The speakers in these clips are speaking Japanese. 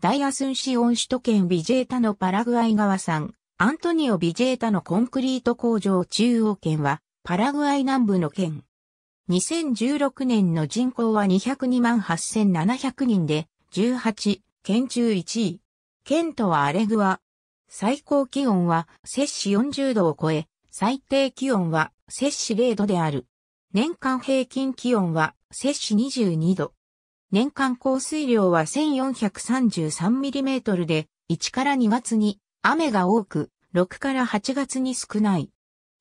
大アスンシオン首都圏ビジェータのパラグアイ側ん、アントニオ・ビジェータのコンクリート工場中央圏は、パラグアイ南部の県。2016年の人口は202万8700人で、18、県中1位。県都はアレグア。最高気温は摂氏40度を超え、最低気温は摂氏0度である。年間平均気温は摂氏22度。年間降水量は 1433mm で、1から2月に雨が多く、6から8月に少ない。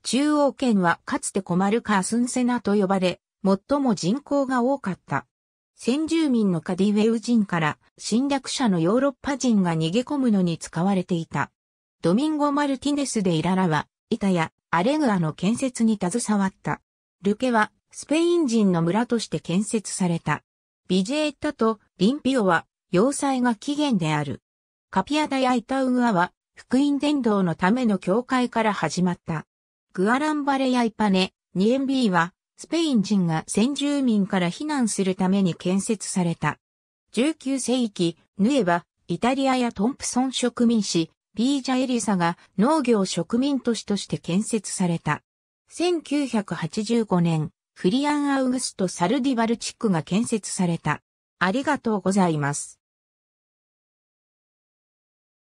中央圏はかつてコマルカ・ースンセナと呼ばれ、最も人口が多かった。先住民のカディウェウ人から侵略者のヨーロッパ人が逃げ込むのに使われていた。ドミンゴ・マルティネスでイララは、イタやアレグアの建設に携わった。ルケはスペイン人の村として建設された。ビジェッタとリンピオは要塞が起源である。カピアダやイタウアは福音伝道のための教会から始まった。グアランバレやイパネ、ニエンビーはスペイン人が先住民から避難するために建設された。19世紀、ヌエはイタリアやトンプソン植民市、ビージャエリサが農業植民都市として建設された。1985年、フリアン・アウグスト・サルディバル地区が建設された。ありがとうございます。